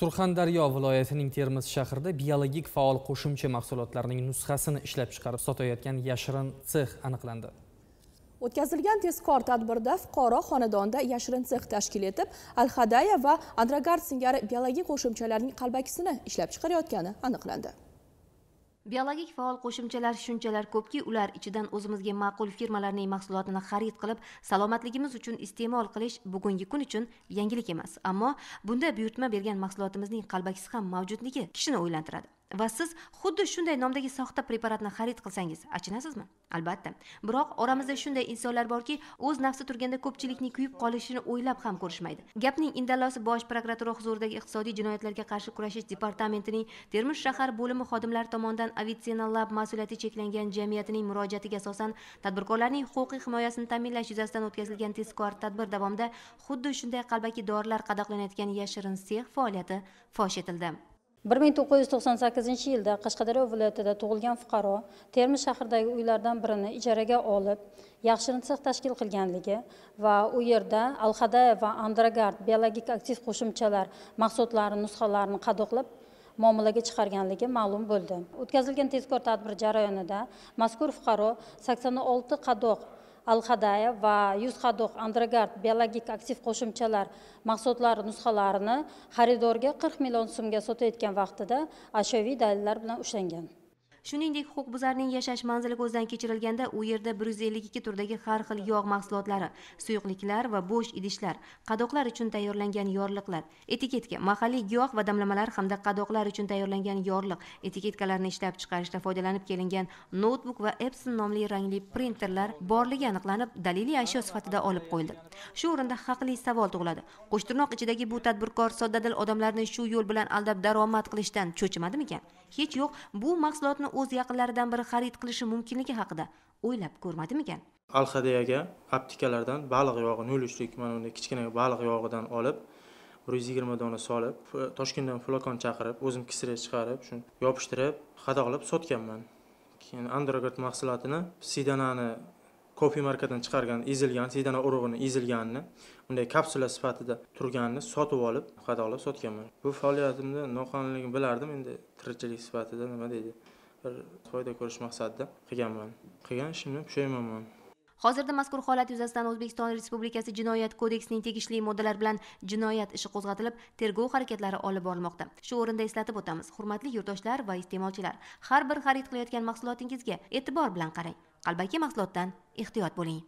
surxondaryo viloyatining termiz shahrida biologik faol qo'shimcha mahsulotlarning nusxasini ishlab chiqarib sotayotgan yashirin sex aniqlandi o'tkazilgan tezkor tadbirda fuqaro xonadonda yashirin sex tashkil etib Alhadaya va andragard singari biologik qo'shimchalarning qalbakisini ishlab chiqarayotgani aniqlandi biologik faol qo'shimchalar shunchalar ko'pki ular ichidan o'zimizga ma'qul firmalarning mahsulotini xarid qilib salomatligimiz uchun iste'mol qilish bugungi kun uchun yangilik emas ammo bunda buyurtma bergan mahsulotimizning qalbakisi ham mavjudligi kishini o'ylantiradi va siz xuddi shunday nomdagi soxta preparatni xarid qilsangiz achinasizmi albatta biroq oramizda shunday insonlar borki o'z nafsi turganda ko'pchilikning kuyib qolishini o'ylab ham ko'rishmaydi gapning indallosi bosh prokuratura huzuridagi iqtisodiy jinoyatlarga qarshi kurashish departamentining termiz shahar bo'limi xodimlari tomonidan avitsina lab mas'uliyati cheklangan jamiyatining murojaatiga asosan tadbirkorlarning huquqiy himoyasini ta'minlash yuzasidan o'tkazilgan tezkor tadbir davomida xuddi shunday qalbaki dorilar qadoqlanayotgan yashirin sex faoliyati fosh etildi 1998 yılda yilda qashqadaryo viloyatida tug'ilgan fuqaro termiz shahridagi uylardan birini ijaraga olib yaxshini sax tashkil qilganligi va u yerda alhadaya va andragard biologik aktiv qo'shimchalar mahsulotlari nusxalarini qadoqlab muomalaga chiqarganligi ma'lum bo'ldi o'tkazilgan tezkor tadbir jarayonida mazkur fuqaro 86 qadoq алхадая va yuz qadoq androgard biologik aktiv qo'shimchalar mahsulotlari nusxalarini xaridorga qirq million so'mga sotayotgan vaqtida ashyoviy dalillar bilan ushlangan shuningdek huquqbuzarning yashash manzili ko'zdan kechirilganda u yerda bir yuz ellik ikki turdagi har xil yog' mahsulotlari suyuqliklar va bo'sh idishlar qadoqlar uchun tayyorlangan yorliqlar etiketka mahalliy giyoh va damlamalar hamda qadoqlar uchun tayyorlangan yorliq etiketkalarni ishlab chiqarishda foydalanib kelingan noutbuk va epson nomli rangli printerlar borligi aniqlanib daliliy ashyo sifatida olib qo'yildi shu o'rinda haqli savol tug'iladi qo'shtirnoq ichidagi bu tadbirkor soddadil odamlarni shu yo'l bilan aldab daromad qilishdan cho'chimadimikan hech yo'q bu mahsulotni o'z yaqinlaridan biri xarid qilishi mumkinligi haqida o'ylab ko'rmadimikan al hadiyaga aptikalardan baliq yog'i nol uchlik mana bunday kichkina baliq yog'idan olib bir yuz yigirma dona solib toshkentdan flakon chaqirib o'zim kisra chiqarib shuni yopishtirib qadoqlab sotganman keyin androgard mahsulotini sidanani kofe markadan chiqargan ezilgan sidana urug'ini ezilganini unday kapsula sifatida turganini sotib olib qadoqlab sotganman bu faoliyatimni noqonuniyligini bilardim endi tirikchilik sifatida nima deydi bir foyda ko'rish maqsadida qilganman qilgan ishimdan pushaymonman hozirda mazkur holat yuzasidan o'zbekiston respublikasi jinoyat kodeksining tegishli moddalari bilan jinoyat ishi qo'zg'atilib tergov harakatlari olib borilmoqda shu o'rinda eslatib o'tamiz hurmatli yurtdoshlar va iste'molchilar har bir xarid qilayotgan mahsulotingizga e'tibor bilan qarang qalbaki mahsulotdan ehtiyot bo'ling